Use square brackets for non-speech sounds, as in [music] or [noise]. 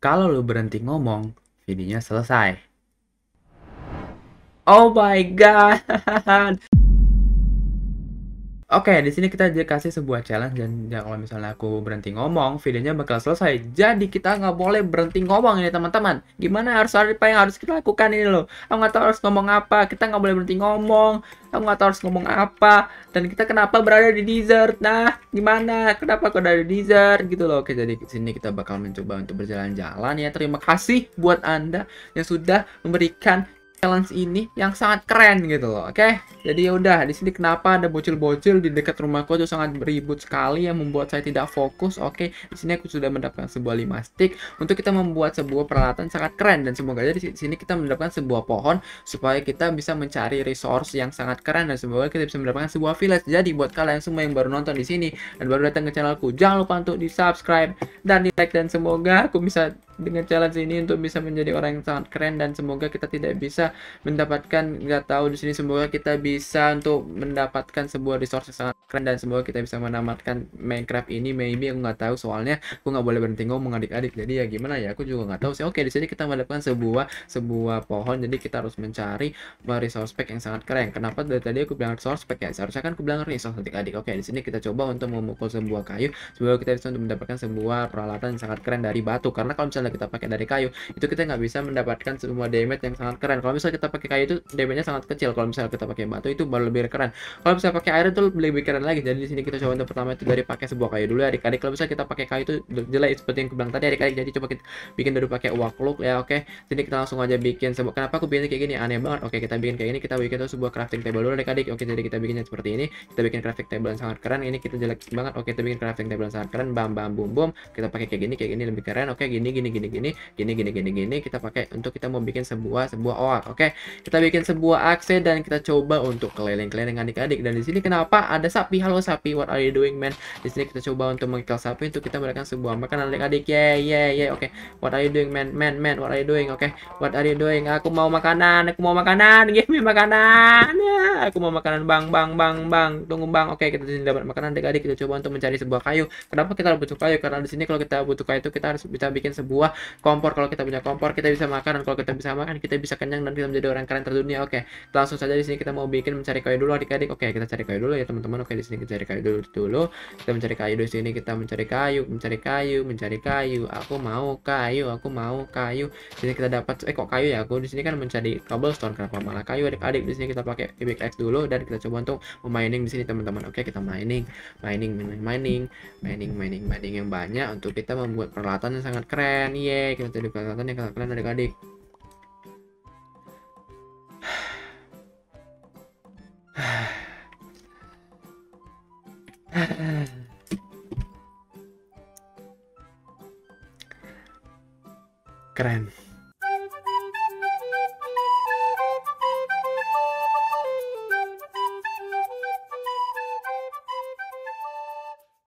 Kalau lu berhenti ngomong, videonya selesai. Oh my god! [laughs] Oke, di sini kita dikasih sebuah challenge dan ya, kalau misalnya aku berhenti ngomong, videonya bakal selesai. Jadi kita nggak boleh berhenti ngomong ini teman-teman. Gimana harus apa yang harus kita lakukan ini loh? Aku nggak tahu harus ngomong apa. Kita nggak boleh berhenti ngomong. Aku nggak tahu harus ngomong apa. Dan kita kenapa berada di desert? Nah, gimana? Kenapa aku ada di desert? Gitu loh. Oke, jadi di sini kita bakal mencoba untuk berjalan-jalan ya. Terima kasih buat anda yang sudah memberikan challenge ini yang sangat keren gitu loh. Oke, okay? jadi ya udah di sini kenapa ada bocil-bocil di dekat rumahku itu sangat ribut sekali yang membuat saya tidak fokus. Oke, okay? di sini aku sudah mendapatkan sebuah lima stick untuk kita membuat sebuah peralatan sangat keren dan semoga aja di sini kita mendapatkan sebuah pohon supaya kita bisa mencari resource yang sangat keren dan semoga kita bisa mendapatkan sebuah village. Jadi buat kalian semua yang baru nonton di sini dan baru datang ke channelku, jangan lupa untuk di subscribe dan di like dan semoga aku bisa dengan challenge ini untuk bisa menjadi orang yang sangat keren dan semoga kita tidak bisa mendapatkan nggak tahu di sini semoga kita bisa untuk mendapatkan sebuah resource yang sangat keren dan semoga kita bisa menamatkan Minecraft ini maybe aku nggak tahu soalnya aku nggak boleh berhenti ngomong adik-adik jadi ya gimana ya aku juga nggak tahu sih oke di sini kita mendapatkan sebuah sebuah pohon jadi kita harus mencari resource pack yang sangat keren kenapa dari tadi aku bilang resource pack ya seharusnya kan aku bilang resource adik-adik oke di sini kita coba untuk memukul sebuah kayu sebelum kita bisa untuk mendapatkan sebuah peralatan yang sangat keren dari batu karena kalau misalnya kita pakai dari kayu itu kita nggak bisa mendapatkan semua damage yang sangat keren kalau misalnya kita pakai kayu itu damage-nya sangat kecil kalau misalnya kita pakai batu itu baru lebih keren kalau misalnya pakai air itu lebih keren keren lagi jadi di sini kita coba untuk pertama itu dari pakai sebuah kayu dulu ya adik-adik kalau bisa kita pakai kayu itu jelek seperti yang aku bilang tadi adik-adik jadi coba kita bikin dulu pakai clock ya oke sini kita langsung aja bikin sebuah kenapa aku bikin kayak gini aneh banget oke kita bikin kayak ini kita bikin tuh sebuah crafting table dulu adik-adik oke jadi kita bikinnya seperti ini kita bikin crafting table yang sangat keren ini kita jelek banget oke kita bikin crafting table yang sangat keren bam bam bum bum kita pakai kayak gini kayak gini lebih keren oke gini gini gini gini gini gini gini gini kita pakai untuk kita mau bikin sebuah sebuah oak oke kita bikin sebuah akses dan kita coba untuk keliling-keliling adik-adik dan di sini kenapa ada sap sapi. Halo sapi, what are you doing man? Di sini kita coba untuk mengikat sapi untuk kita berikan sebuah makanan adik-adik. Yeah, yeah, yeah. Oke. Okay. What are you doing man? Man, man, what are you doing? Oke. Okay. What are you doing? Aku mau makanan, aku mau makanan. Give me makanan. Ah, aku mau makanan, Bang, Bang, Bang, Bang. Tunggu, Bang. Oke, okay, kita di sini dapat makanan adik-adik. Kita coba untuk mencari sebuah kayu. Kenapa kita butuh kayu? Karena di sini kalau kita butuh kayu itu kita harus bisa bikin sebuah kompor. Kalau kita punya kompor, kita bisa makan dan kalau kita bisa makan, kita bisa kenyang dan kita menjadi orang keren terdunia. Oke. Okay. Langsung saja di sini kita mau bikin mencari kayu dulu adik-adik. Oke, okay, kita cari kayu dulu ya, teman-teman. Oke di sini kita cari kayu dulu dulu kita mencari kayu di sini kita mencari kayu mencari kayu mencari kayu aku mau kayu aku mau kayu di sini kita dapat eh kok kayu ya aku di sini kan mencari cobblestone kenapa malah kayu adik-adik di sini kita pakai x dulu dan kita coba untuk memining di sini teman-teman oke kita mining mining mining mining mining mining mining yang banyak untuk kita membuat peralatan yang sangat keren yeay kita jadi peralatan yang sangat keren adik-adik Keren.